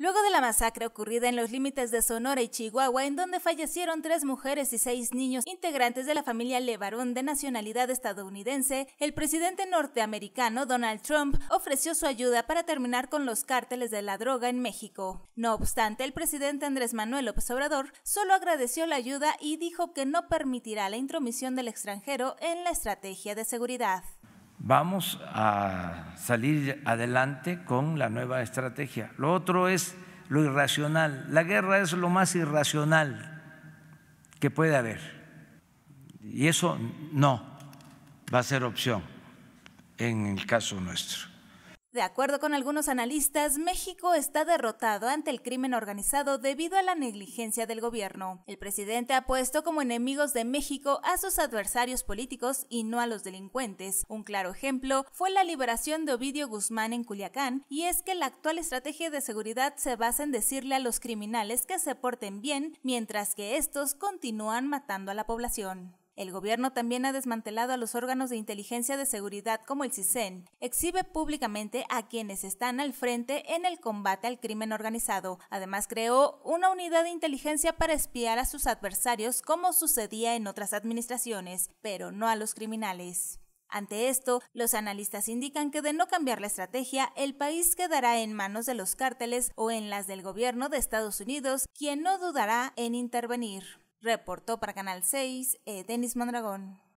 Luego de la masacre ocurrida en los límites de Sonora y Chihuahua, en donde fallecieron tres mujeres y seis niños integrantes de la familia Levarón de nacionalidad estadounidense, el presidente norteamericano Donald Trump ofreció su ayuda para terminar con los cárteles de la droga en México. No obstante, el presidente Andrés Manuel López Obrador solo agradeció la ayuda y dijo que no permitirá la intromisión del extranjero en la estrategia de seguridad vamos a salir adelante con la nueva estrategia. Lo otro es lo irracional. La guerra es lo más irracional que puede haber. Y eso no va a ser opción en el caso nuestro. De acuerdo con algunos analistas, México está derrotado ante el crimen organizado debido a la negligencia del gobierno. El presidente ha puesto como enemigos de México a sus adversarios políticos y no a los delincuentes. Un claro ejemplo fue la liberación de Ovidio Guzmán en Culiacán, y es que la actual estrategia de seguridad se basa en decirle a los criminales que se porten bien, mientras que estos continúan matando a la población. El gobierno también ha desmantelado a los órganos de inteligencia de seguridad como el CISEN. Exhibe públicamente a quienes están al frente en el combate al crimen organizado. Además, creó una unidad de inteligencia para espiar a sus adversarios como sucedía en otras administraciones, pero no a los criminales. Ante esto, los analistas indican que de no cambiar la estrategia, el país quedará en manos de los cárteles o en las del gobierno de Estados Unidos, quien no dudará en intervenir. Reportó para Canal 6 eh, Denis Mondragón.